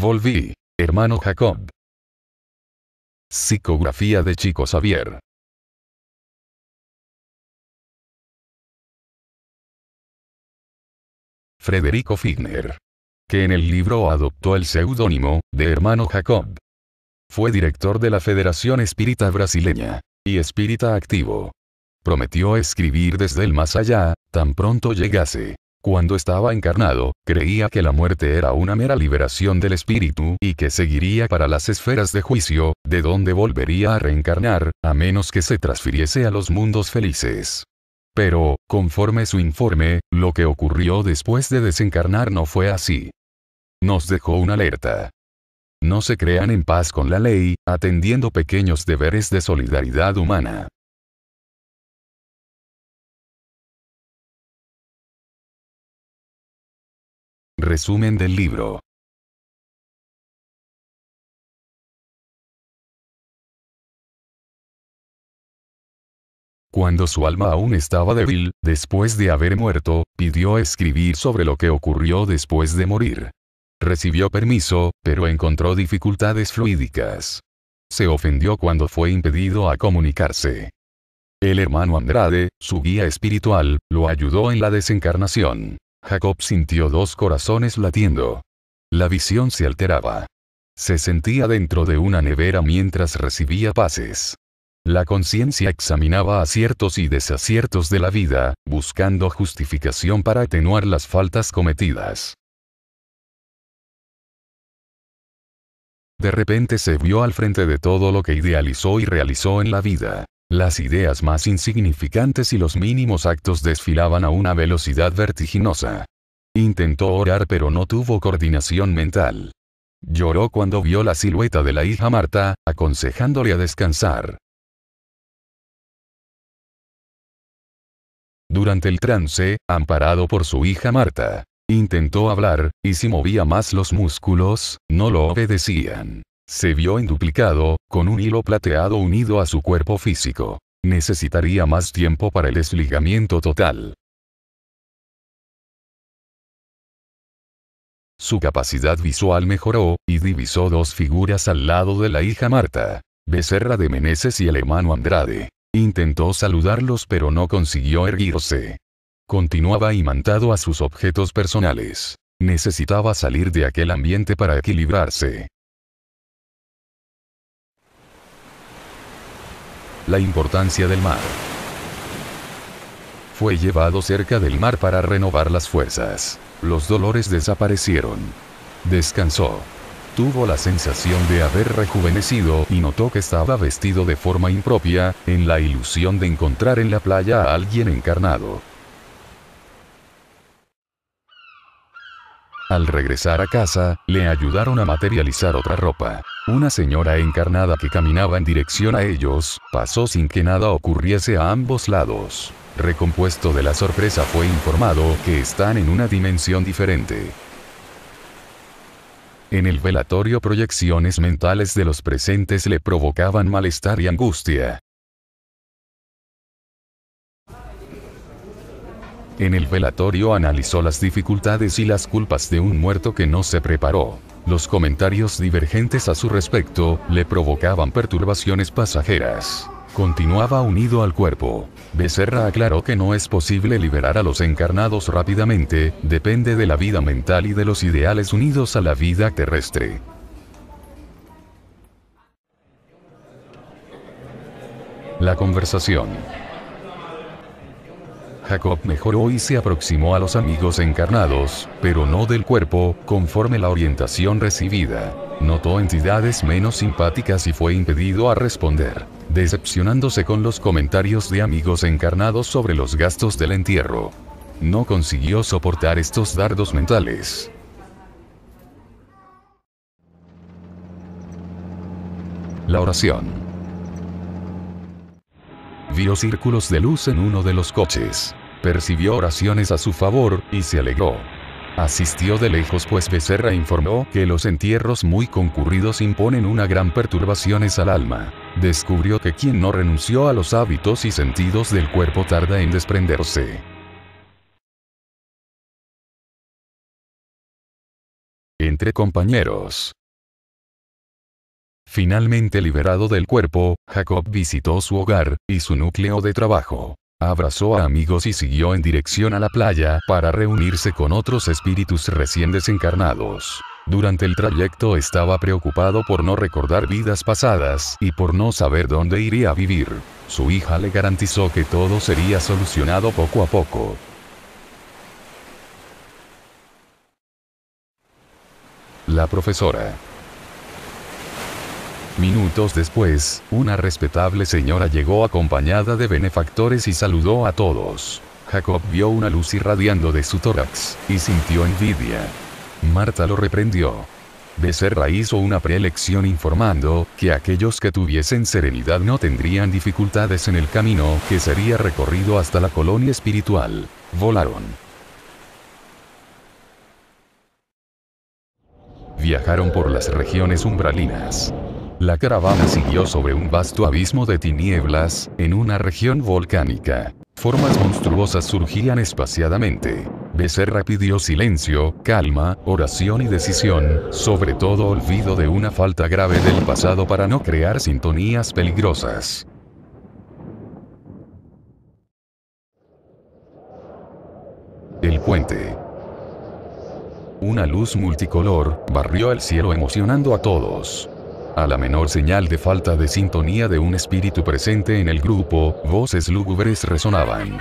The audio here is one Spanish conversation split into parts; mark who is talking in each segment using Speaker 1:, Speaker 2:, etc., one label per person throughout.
Speaker 1: Volví, hermano Jacob. Psicografía de Chico Xavier. Frederico Figner. Que en el libro adoptó el seudónimo, de hermano Jacob.
Speaker 2: Fue director de la Federación Espírita Brasileña. Y espírita activo. Prometió escribir desde el más allá, tan pronto llegase. Cuando estaba encarnado, creía que la muerte era una mera liberación del espíritu y que seguiría para las esferas de juicio, de donde volvería a reencarnar, a menos que se transfiriese a los mundos felices. Pero, conforme su informe, lo que ocurrió después de desencarnar no fue así. Nos dejó una alerta. No se crean en paz con
Speaker 1: la ley, atendiendo pequeños deberes de solidaridad humana. Resumen del libro. Cuando su alma aún estaba débil, después de haber muerto, pidió escribir sobre lo que
Speaker 2: ocurrió después de morir. Recibió permiso, pero encontró dificultades fluídicas. Se ofendió cuando fue impedido a comunicarse. El hermano Andrade, su guía espiritual, lo ayudó en la desencarnación. Jacob sintió dos corazones latiendo. La visión se alteraba. Se sentía dentro de una nevera mientras recibía pases. La conciencia examinaba aciertos y desaciertos de la vida, buscando justificación para atenuar las faltas cometidas. De repente se vio al frente de todo lo que idealizó y realizó en la vida. Las ideas más insignificantes y los mínimos actos desfilaban a una velocidad vertiginosa. Intentó orar pero no tuvo coordinación mental. Lloró cuando vio la silueta de la hija
Speaker 1: Marta, aconsejándole a descansar. Durante el trance, amparado por su hija Marta,
Speaker 2: intentó hablar, y si movía más los músculos, no lo obedecían se vio enduplicado, con un hilo plateado unido a su cuerpo físico. Necesitaría más
Speaker 1: tiempo para el desligamiento total. Su capacidad visual mejoró, y divisó dos figuras al lado
Speaker 2: de la hija Marta, Becerra de Meneses y el hermano Andrade. Intentó saludarlos pero no consiguió erguirse. Continuaba imantado a sus objetos personales. Necesitaba salir de aquel ambiente para equilibrarse. la importancia del mar. Fue llevado cerca del mar para renovar las fuerzas. Los dolores desaparecieron. Descansó. Tuvo la sensación de haber rejuvenecido y notó que estaba vestido de forma impropia, en la ilusión de encontrar en la playa a alguien encarnado. Al regresar a casa, le ayudaron a materializar otra ropa. Una señora encarnada que caminaba en dirección a ellos, pasó sin que nada ocurriese a ambos lados. Recompuesto de la sorpresa fue informado que están en una dimensión diferente. En el velatorio proyecciones mentales de los presentes le provocaban malestar y angustia. En el velatorio analizó las dificultades y las culpas de un muerto que no se preparó. Los comentarios divergentes a su respecto le provocaban perturbaciones pasajeras continuaba unido al cuerpo. Becerra aclaró que no es posible liberar a los encarnados rápidamente, depende de la vida mental y de los ideales unidos a la vida terrestre. La conversación. Jacob mejoró y se aproximó a los amigos encarnados, pero no del cuerpo, conforme la orientación recibida. Notó entidades menos simpáticas y fue impedido a responder, decepcionándose con los comentarios de amigos encarnados sobre los gastos del entierro. No consiguió soportar estos dardos mentales. La oración vio círculos de luz en uno de los coches. Percibió oraciones a su favor, y se alegró. Asistió de lejos pues Becerra informó que los entierros muy concurridos imponen una gran perturbación al alma. Descubrió que quien no renunció a los hábitos y sentidos del
Speaker 1: cuerpo tarda en desprenderse. Entre compañeros.
Speaker 2: Finalmente liberado del cuerpo, Jacob visitó su hogar, y su núcleo de trabajo. Abrazó a amigos y siguió en dirección a la playa para reunirse con otros espíritus recién desencarnados. Durante el trayecto estaba preocupado por no recordar vidas pasadas y por no saber dónde iría a vivir. Su hija le garantizó que todo sería solucionado poco a poco. La profesora Minutos después, una respetable señora llegó acompañada de benefactores y saludó a todos. Jacob vio una luz irradiando de su tórax, y sintió envidia. Marta lo reprendió. Becerra hizo una preelección informando que aquellos que tuviesen serenidad no tendrían dificultades en el camino que sería recorrido hasta la colonia espiritual. Volaron. Viajaron por las regiones umbralinas. La caravana siguió sobre un vasto abismo de tinieblas, en una región volcánica. Formas monstruosas surgían espaciadamente. Becerra pidió silencio, calma, oración y decisión, sobre todo olvido de una falta grave del pasado para no crear sintonías peligrosas. El puente. Una luz multicolor barrió el cielo emocionando a todos. A la menor señal de falta de sintonía de un espíritu presente en el grupo, voces lúgubres resonaban.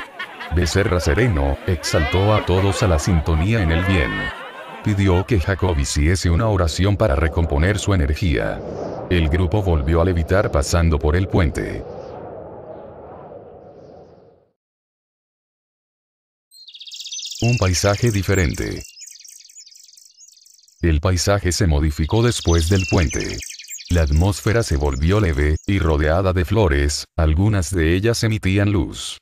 Speaker 2: Becerra Sereno, exaltó a todos a la sintonía en el bien. Pidió que Jacob hiciese una oración para recomponer su energía. El grupo volvió a levitar pasando por el puente. Un paisaje diferente. El paisaje se modificó después del puente. La atmósfera se volvió leve, y rodeada de flores, algunas de ellas emitían luz.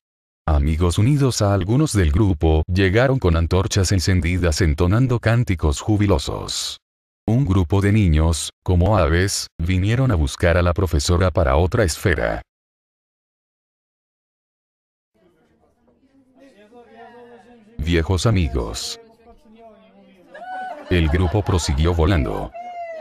Speaker 2: Amigos unidos a algunos del grupo llegaron con antorchas encendidas entonando cánticos jubilosos. Un grupo de niños, como aves, vinieron a buscar a la profesora para otra esfera. Viejos amigos. El grupo prosiguió volando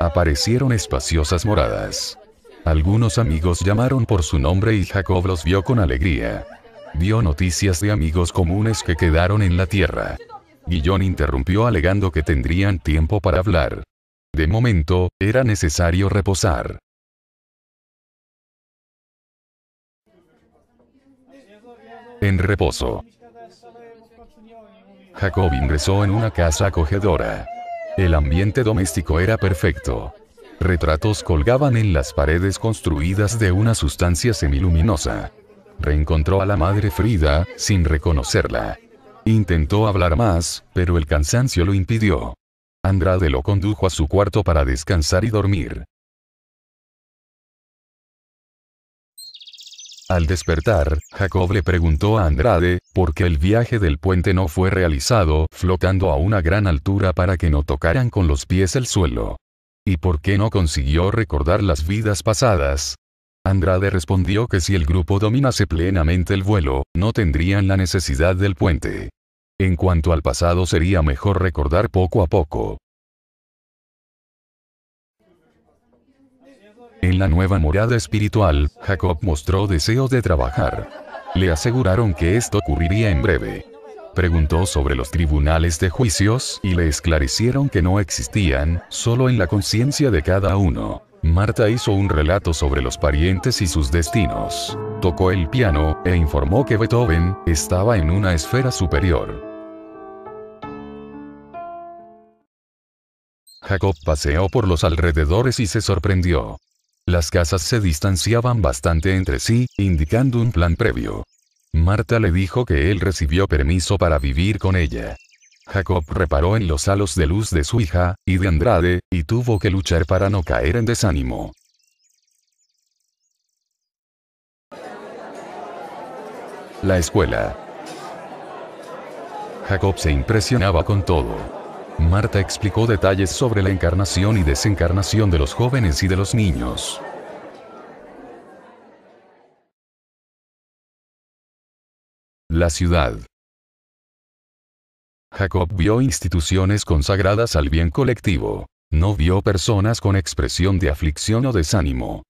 Speaker 2: aparecieron espaciosas moradas. Algunos amigos llamaron por su nombre y Jacob los vio con alegría. Dio noticias de amigos comunes que quedaron en la tierra. Guillón interrumpió alegando que tendrían tiempo para hablar. De momento, era necesario reposar.
Speaker 1: En reposo. Jacob ingresó en una casa acogedora.
Speaker 2: El ambiente doméstico era perfecto. Retratos colgaban en las paredes construidas de una sustancia semiluminosa. Reencontró a la madre Frida, sin reconocerla. Intentó hablar más, pero el cansancio lo impidió. Andrade lo condujo a su cuarto para descansar y dormir. Al despertar, Jacob le preguntó a Andrade, por qué el viaje del puente no fue realizado flotando a una gran altura para que no tocaran con los pies el suelo. ¿Y por qué no consiguió recordar las vidas pasadas? Andrade respondió que si el grupo dominase plenamente el vuelo, no tendrían la necesidad del puente. En cuanto al pasado sería mejor recordar poco a poco. En la nueva morada espiritual, Jacob mostró deseos de trabajar. Le aseguraron que esto ocurriría en breve. Preguntó sobre los tribunales de juicios y le esclarecieron que no existían, solo en la conciencia de cada uno. Marta hizo un relato sobre los parientes y sus destinos. Tocó el piano e informó que Beethoven estaba en una esfera superior. Jacob paseó por los alrededores y se sorprendió. Las casas se distanciaban bastante entre sí, indicando un plan previo. Marta le dijo que él recibió permiso para vivir con ella. Jacob reparó en los halos de luz de su hija, y de Andrade, y tuvo que luchar para no caer en desánimo. La escuela. Jacob se impresionaba con todo. Marta explicó detalles sobre la encarnación y desencarnación de los jóvenes y de los niños.
Speaker 1: La ciudad. Jacob vio instituciones
Speaker 2: consagradas al bien colectivo. No vio personas con expresión de aflicción o desánimo.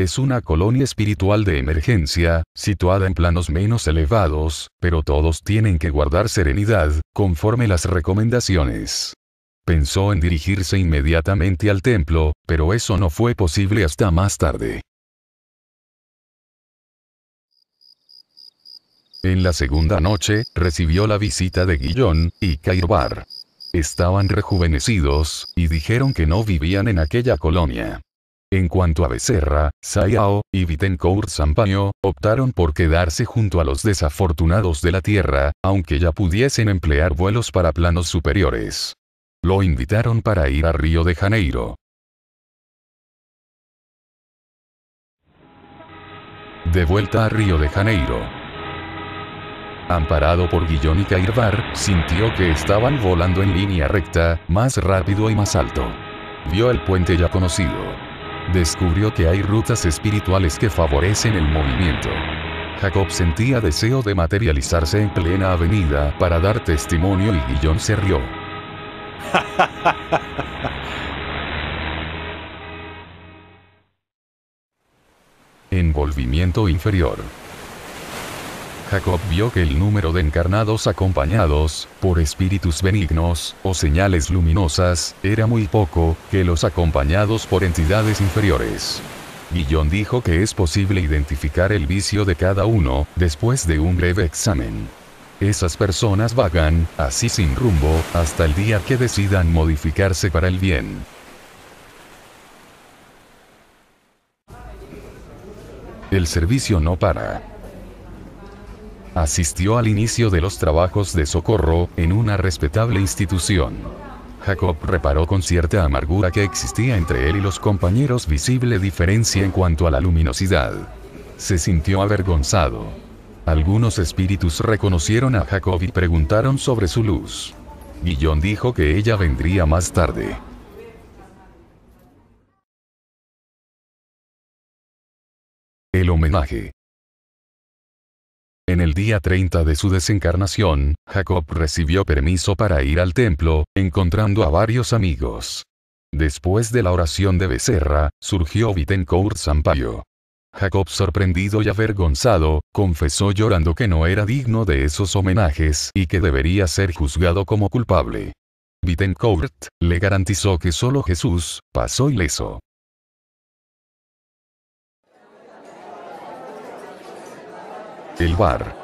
Speaker 2: Es una colonia espiritual de emergencia, situada en planos menos elevados, pero todos tienen que guardar serenidad, conforme las recomendaciones. Pensó en dirigirse inmediatamente al templo, pero eso no fue posible hasta más tarde. En la segunda noche, recibió la visita de Guillón y Kairbar. Estaban rejuvenecidos, y dijeron que no vivían en aquella colonia. En cuanto a Becerra, Sayao y Vitencourt Sampaño, optaron por quedarse junto a los desafortunados de la Tierra, aunque ya pudiesen emplear vuelos para planos superiores.
Speaker 1: Lo invitaron para ir a Río de Janeiro. De vuelta a Río de Janeiro.
Speaker 2: Amparado por Guillón y Cairbar, sintió que estaban volando en línea recta, más rápido y más alto. Vio el puente ya conocido descubrió que hay rutas espirituales que favorecen el movimiento. Jacob sentía deseo de materializarse en plena avenida para dar testimonio y Guillón se rió. Envolvimiento inferior. Jacob vio que el número de encarnados acompañados por espíritus benignos o señales luminosas era muy poco, que los acompañados por entidades inferiores. Guillón dijo que es posible identificar el vicio de cada uno, después de un breve examen. Esas personas vagan, así sin rumbo, hasta el día que decidan modificarse para el bien. El servicio no para asistió al inicio de los trabajos de socorro, en una respetable institución. Jacob reparó con cierta amargura que existía entre él y los compañeros visible diferencia en cuanto a la luminosidad. Se sintió avergonzado. Algunos espíritus reconocieron a Jacob y preguntaron sobre su luz. Guillón dijo que ella vendría
Speaker 1: más tarde. El homenaje. En el día
Speaker 2: 30 de su desencarnación, Jacob recibió permiso para ir al templo, encontrando a varios amigos. Después de la oración de Becerra, surgió Vitencourt Sampaio. Jacob sorprendido y avergonzado, confesó llorando que no era digno de esos homenajes y que debería ser juzgado como culpable. Vitencourt le garantizó que solo Jesús pasó ileso. El bar.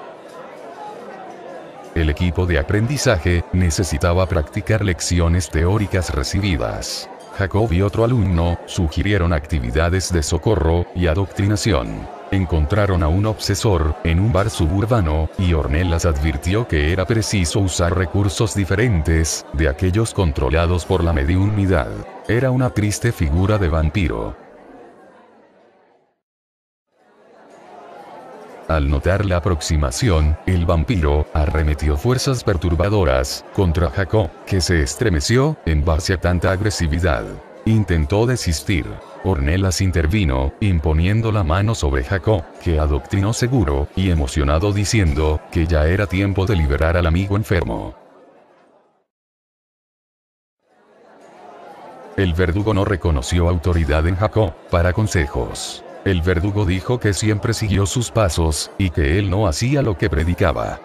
Speaker 2: El equipo de aprendizaje necesitaba practicar lecciones teóricas recibidas. Jacob y otro alumno sugirieron actividades de socorro y adoctrinación. Encontraron a un obsesor en un bar suburbano, y ornelas advirtió que era preciso usar recursos diferentes de aquellos controlados por la mediunidad. Era una triste figura de vampiro. Al notar la aproximación, el vampiro arremetió fuerzas perturbadoras contra Jacob, que se estremeció en base a tanta agresividad. Intentó desistir. Ornelas intervino, imponiendo la mano sobre Jacob, que adoctrinó seguro y emocionado diciendo que ya era tiempo de liberar al amigo enfermo. El verdugo no reconoció autoridad en Jacob para consejos. El verdugo dijo que siempre siguió sus pasos, y que él no hacía lo que predicaba.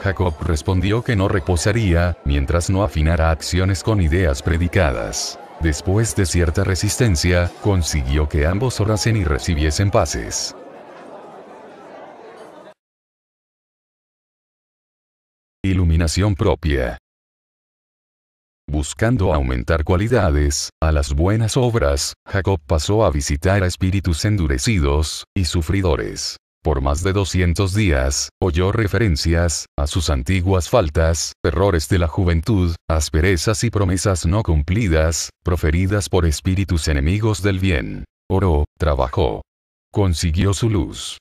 Speaker 2: Jacob respondió que no reposaría, mientras no afinara acciones con ideas predicadas. Después de cierta resistencia, consiguió que ambos orasen y
Speaker 1: recibiesen pases. Iluminación propia. Buscando
Speaker 2: aumentar cualidades a las buenas obras, Jacob pasó a visitar a espíritus endurecidos y sufridores. Por más de 200 días, oyó referencias a sus antiguas faltas, errores de la juventud, asperezas y promesas no cumplidas, proferidas por espíritus enemigos del bien. Oró, trabajó.
Speaker 1: Consiguió su luz.